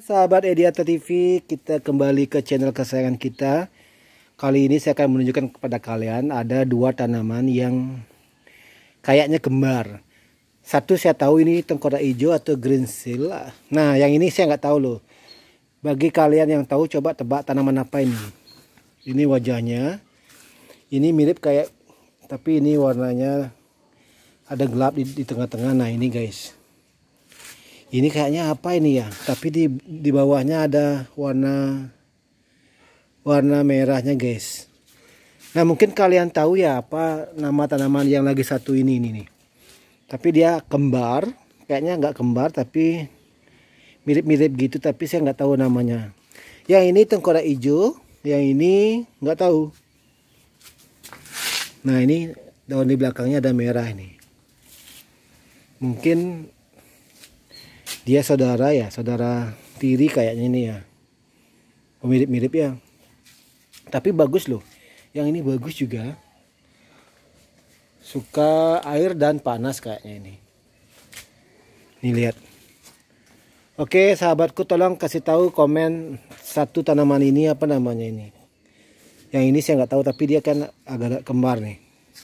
Sahabat Ediata TV, kita kembali ke channel kesayangan kita. Kali ini saya akan menunjukkan kepada kalian ada dua tanaman yang kayaknya kembar. Satu saya tahu ini tengkorak hijau atau green seal. Nah, yang ini saya nggak tahu loh. Bagi kalian yang tahu coba tebak tanaman apa ini. Ini wajahnya. Ini mirip kayak tapi ini warnanya ada gelap di tengah-tengah. Nah, ini guys ini kayaknya apa ini ya tapi di di bawahnya ada warna warna merahnya guys nah mungkin kalian tahu ya apa nama tanaman yang lagi satu ini ini nih tapi dia kembar kayaknya nggak kembar tapi mirip-mirip gitu tapi saya nggak tahu namanya yang ini tengkorak hijau yang ini nggak tahu nah ini daun di belakangnya ada merah ini mungkin dia saudara ya saudara tiri kayaknya ini ya mirip-mirip ya tapi bagus loh yang ini bagus juga suka air dan panas kayaknya ini ini lihat oke sahabatku tolong kasih tahu komen satu tanaman ini apa namanya ini yang ini saya nggak tahu tapi dia kan agak kembar nih